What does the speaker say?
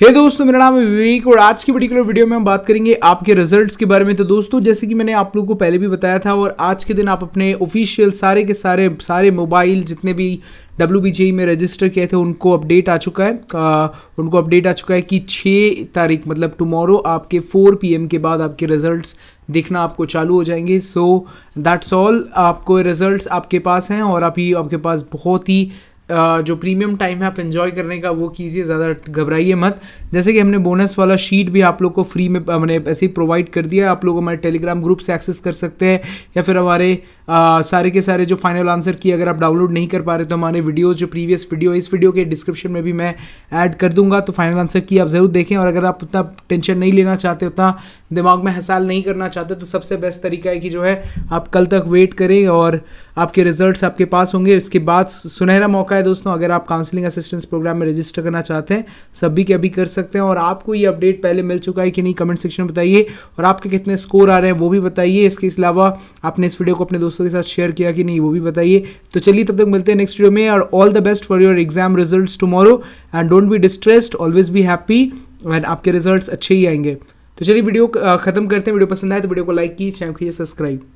हे hey दोस्तों मेरा नाम है विवेक और आज की पर्टिकुलर वीडियो में हम बात करेंगे आपके रिजल्ट्स के बारे में तो दोस्तों जैसे कि मैंने आप लोगों को पहले भी बताया था और आज के दिन आप अपने ऑफिशियल सारे के सारे सारे मोबाइल जितने भी डब्ल्यू में रजिस्टर किए थे उनको अपडेट आ चुका है आ, उनको अपडेट आ चुका है कि छः तारीख मतलब टुमारो आपके 4 पीएम के बाद आपके रिजल्ट्स देखना आपको चालू हो जाएंगे सो दैट्स ऑल आपको रिजल्ट्स आपके पास हैं और आप ही आपके पास बहुत ही जो प्रीमियम टाइम है आप इन्जॉय करने का वो कीजिए ज़्यादा घबराइए मत जैसे कि हमने बोनस वाला शीट भी आप लोग को फ्री में मैंने ऐसे ही प्रोवाइड कर दिया आप लोग हमारे टेलीग्राम ग्रुप से एक्सेस कर सकते हैं या फिर हमारे सारे के सारे जो फाइनल आंसर की अगर आप डाउनलोड नहीं कर पा रहे तो हमारे वीडियोज़ जो प्रीवियस वीडियो इस वीडियो के डिस्क्रिप्शन में भी मैं ऐड कर दूंगा तो फाइनल आंसर की आप ज़रूर देखें और अगर आप उतना टेंशन नहीं लेना चाहते उतना दिमाग में हसाल नहीं करना चाहते तो सबसे बेस्ट तरीका है कि जो है आप कल तक वेट करें और आपके रिज़ल्ट आपके पास होंगे इसके बाद सुनहरा मौका है दोस्तों अगर आप काउंसलिंग असिस्टेंस प्रोग्राम में रजिस्टर करना चाहते हैं सभी के अभी कर सकते हैं और आपको ये अपडेट पहले मिल चुका है कि नहीं कमेंट सेक्शन में बताइए और आपके कितने स्कोर आ रहे हैं वो भी बताइए इसके अलावा आपने इस वीडियो को अपने दोस्तों के साथ शेयर किया कि नहीं वो भी बताइए तो चलिए तब तक मिलते हैं नेक्स्ट वीडियो में और all the best for your exam result tomorrow and don't be distressed always be happy and आपके रिजल्ट अच्छे ही आएंगे तो चलिए वीडियो खत्म करते हैं वीडियो पसंद आए तो वीडियो को लाइक कीजिए चैनल को सब्सक्राइब